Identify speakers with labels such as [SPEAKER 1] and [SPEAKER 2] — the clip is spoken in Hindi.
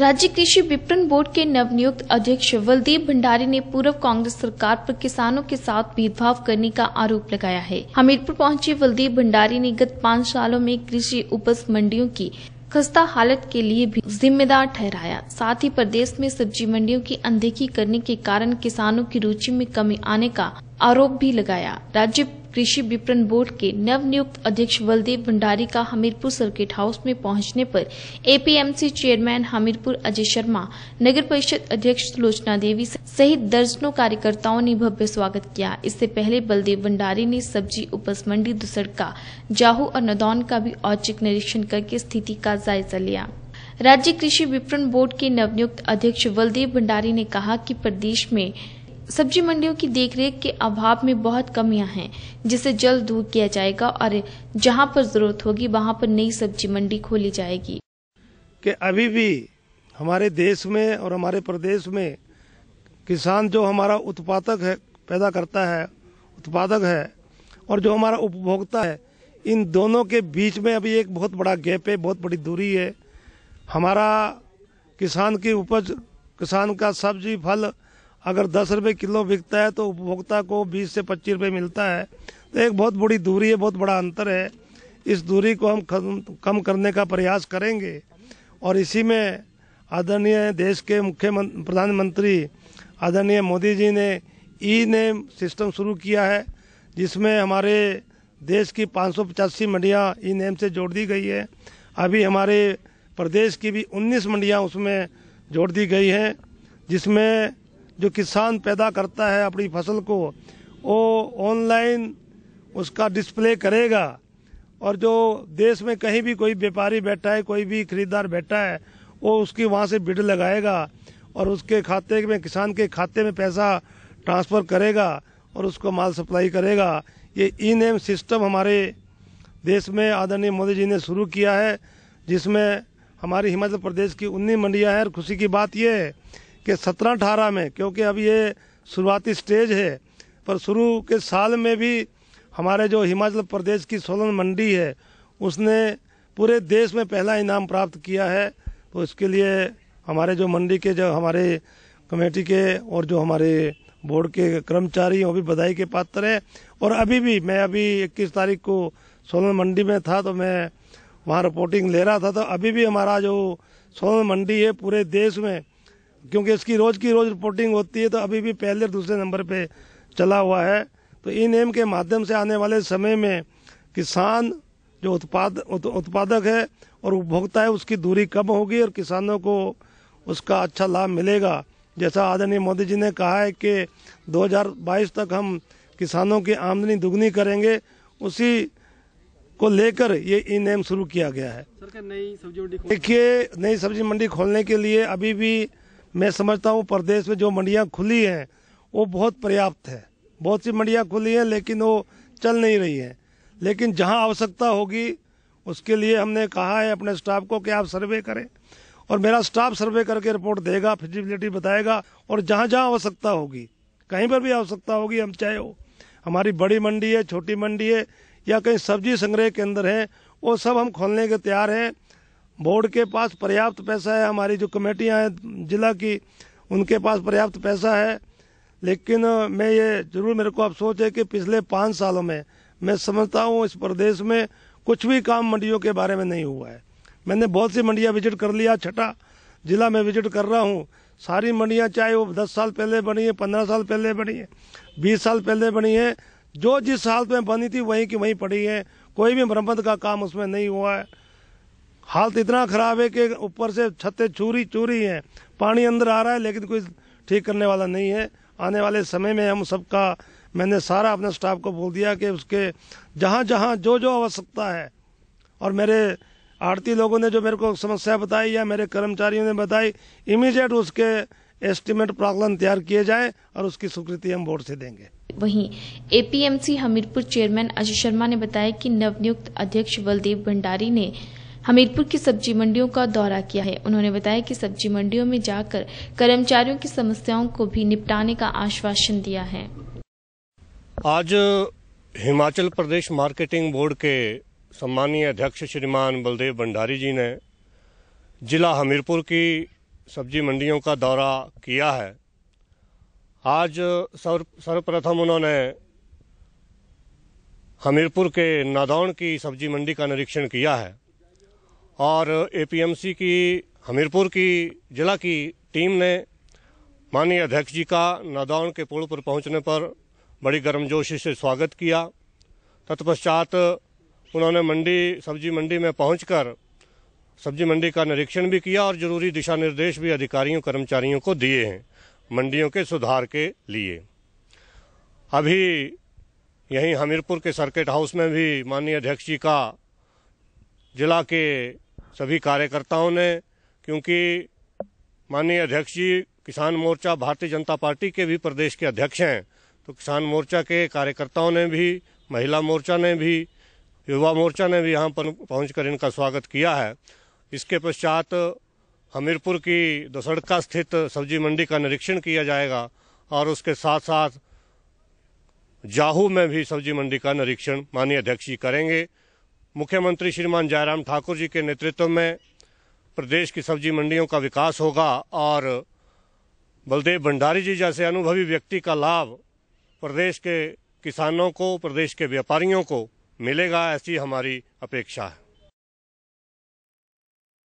[SPEAKER 1] राज्य कृषि विपणन बोर्ड के नवनियुक्त अध्यक्ष वलदीप भंडारी ने पूर्व कांग्रेस सरकार पर किसानों के साथ भेदभाव करने का आरोप लगाया है हमीरपुर पहुंचे वलदीप भंडारी ने गत पाँच सालों में कृषि उपज मंडियों की खस्ता हालत के लिए भी जिम्मेदार ठहराया साथ ही प्रदेश में सब्जी मंडियों की अनदेखी करने के कारण किसानों की रुचि में कमी आने का आरोप भी लगाया राज्य कृषि विपणन बोर्ड के नवनियुक्त अध्यक्ष बलदेव भंडारी का हमीरपुर सर्किट हाउस में पहुंचने पर एपीएमसी चेयरमैन हमीरपुर अजय शर्मा नगर परिषद अध्यक्ष सुलोचना देवी सहित दर्जनों कार्यकर्ताओं ने भव्य स्वागत किया इससे पहले बलदेव भंडारी ने सब्जी उपज मंडी दुसड़का जाहू और नदौन का भी औचक निरीक्षण करके स्थिति का जायजा लिया राज्य कृषि विपणन बोर्ड के नवनियुक्त अध्यक्ष बलदेव भंडारी ने कहा कि प्रदेश में सब्जी मंडियों की देखरेख के अभाव में बहुत कमियां हैं जिसे जल्द दूर किया जाएगा और जहां पर जरूरत होगी वहां पर नई सब्जी मंडी खोली जाएगी
[SPEAKER 2] कि अभी भी हमारे देश में और हमारे प्रदेश में किसान जो हमारा उत्पादक है पैदा करता है उत्पादक है और जो हमारा उपभोक्ता है इन दोनों के बीच में अभी एक बहुत बड़ा गैप है बहुत बड़ी दूरी है हमारा किसान की उपज किसान का सब्जी फल अगर दस रुपये किलो बिकता है तो उपभोक्ता को बीस से पच्चीस रुपये मिलता है तो एक बहुत बड़ी दूरी है बहुत बड़ा अंतर है इस दूरी को हम कम करने का प्रयास करेंगे और इसी में आदरणीय देश के मुख्य प्रधानमंत्री आदरणीय मोदी जी ने ई नेम सिस्टम शुरू किया है जिसमें हमारे देश की पाँच सौ पचासी मंडियाँ ई नेम से जोड़ दी गई है अभी हमारे प्रदेश की भी 19 मंडियाँ उसमें जोड़ दी गई हैं जिसमें जो किसान पैदा करता है अपनी फसल को वो ऑनलाइन उसका डिस्प्ले करेगा और जो देश में कहीं भी कोई व्यापारी बैठा है कोई भी खरीदार बैठा है वो उसकी वहाँ से बिड लगाएगा और उसके खाते में किसान के खाते में पैसा ट्रांसफ़र करेगा और उसको माल सप्लाई करेगा ये ई नेम सिस्टम हमारे देश में आदरणीय मोदी जी ने शुरू किया है जिसमें हमारी हिमाचल प्रदेश की उन्नी मंडियाँ हैं और खुशी की बात यह है कि सत्रह अठारह में क्योंकि अब ये शुरुआती स्टेज है पर शुरू के साल में भी हमारे जो हिमाचल प्रदेश की सोलन मंडी है उसने पूरे देश में पहला इनाम प्राप्त किया है तो इसके लिए हमारे जो मंडी के जो हमारे कमेटी के और जो हमारे बोर्ड के कर्मचारी हैं वो भी बधाई के पात्र हैं और अभी भी मैं अभी 21 तारीख को सोलन मंडी में था तो मैं वहाँ रिपोर्टिंग ले रहा था तो अभी भी हमारा जो सोलन मंडी है पूरे देश में क्योंकि इसकी रोज की रोज रिपोर्टिंग होती है तो अभी भी पहले दूसरे नंबर पे चला हुआ है तो ई नेम के माध्यम से आने वाले समय में किसान जो उत्पाद उत, उत्पादक है और उपभोक्ता है उसकी दूरी कम होगी और किसानों को उसका अच्छा लाभ मिलेगा जैसा आदरणीय मोदी जी ने कहा है कि 2022 तक हम किसानों की आमदनी दुगनी करेंगे उसी को लेकर ये ई नेम शुरू किया गया है देखिए नई सब्जी मंडी खोलने के लिए अभी भी मैं समझता हूँ प्रदेश में जो मंडियाँ खुली हैं वो बहुत पर्याप्त है बहुत सी मंडियाँ खुली हैं लेकिन वो चल नहीं रही हैं लेकिन जहाँ आवश्यकता होगी उसके लिए हमने कहा है अपने स्टाफ को कि आप सर्वे करें और मेरा स्टाफ सर्वे करके रिपोर्ट देगा फिजिबिलिटी बताएगा और जहाँ जहाँ आवश्यकता होगी कहीं पर भी आवश्यकता होगी हम चाहे हो हमारी बड़ी मंडी है छोटी मंडी है या कहीं सब्जी संग्रह केंद्र है वो सब हम खोलने के तैयार हैं बोर्ड के पास पर्याप्त पैसा है हमारी जो कमेटियां हैं जिला की उनके पास पर्याप्त पैसा है लेकिन मैं ये जरूर मेरे को सोच है कि पिछले पाँच सालों में मैं समझता हूँ इस प्रदेश में कुछ भी काम मंडियों के बारे में नहीं हुआ है मैंने बहुत सी मंडियाँ विजिट कर लिया छठा जिला में विजिट कर रहा हूँ सारी मंडियाँ चाहे वो दस साल पहले बनी है पंद्रह साल पहले बनी है बीस साल पहले बनी है जो जिस साल में बनी थी वहीं की वहीं पड़ी है कोई भी मरम्मत का काम उसमें नहीं हुआ है हालत इतना ख़राब है कि ऊपर से छतें चूरी चूरी हैं पानी अंदर आ रहा है लेकिन कोई ठीक करने वाला नहीं है आने वाले समय में हम सबका मैंने सारा अपने स्टाफ को बोल दिया कि उसके जहाँ जहाँ जो जो आवश्यकता है और मेरे आड़ती लोगों ने जो मेरे को समस्या बताई या मेरे कर्मचारियों ने बताई इमीडिएट उसके एस्टिमेट प्रावलन तैयार किए जाए और उसकी स्वीकृति हम बोर्ड से देंगे
[SPEAKER 1] वहीं एपीएमसी हमीरपुर चेयरमैन अजय शर्मा ने बताया कि नवनियुक्त अध्यक्ष बलदेव भंडारी ने हमीरपुर की सब्जी मंडियों का दौरा किया है उन्होंने बताया कि सब्जी मंडियों में जाकर कर्मचारियों की समस्याओं को भी निपटाने का आश्वासन दिया है
[SPEAKER 3] आज हिमाचल प्रदेश मार्केटिंग बोर्ड के सम्मानीय अध्यक्ष श्रीमान बलदेव भंडारी जी ने जिला हमीरपुर की सब्जी मंडियों का दौरा किया है आज सर्वप्रथम उन्होंने हमीरपुर के नादौन की सब्जी मंडी का निरीक्षण किया है और एपीएमसी की हमीरपुर की जिला की टीम ने माननीय अध्यक्ष जी का नादौन के पुल पर पहुंचने पर बड़ी गर्मजोशी से स्वागत किया तत्पश्चात उन्होंने मंडी सब्जी मंडी में पहुंचकर सब्जी मंडी का निरीक्षण भी किया और जरूरी दिशा निर्देश भी अधिकारियों कर्मचारियों को दिए हैं मंडियों के सुधार के लिए अभी यहीं हमीरपुर के सर्किट हाउस में भी माननीय अध्यक्ष जी का जिला के सभी कार्यकर्ताओं ने क्योंकि माननीय अध्यक्ष जी किसान मोर्चा भारतीय जनता पार्टी के भी प्रदेश के अध्यक्ष हैं तो किसान मोर्चा के कार्यकर्ताओं ने भी महिला मोर्चा ने भी युवा मोर्चा ने भी यहाँ पर पहुँच इनका स्वागत किया है इसके पश्चात हमीरपुर की दसड़का स्थित सब्जी मंडी का निरीक्षण किया जाएगा और उसके साथ साथ जाहू में भी सब्जी मंडी का निरीक्षण माननीय अध्यक्ष जी करेंगे मुख्यमंत्री श्रीमान जयराम ठाकुर जी के नेतृत्व में प्रदेश की सब्जी मंडियों का विकास होगा और बलदेव भंडारी जी जैसे अनुभवी व्यक्ति का लाभ प्रदेश के किसानों को प्रदेश
[SPEAKER 1] के व्यापारियों को मिलेगा ऐसी हमारी अपेक्षा है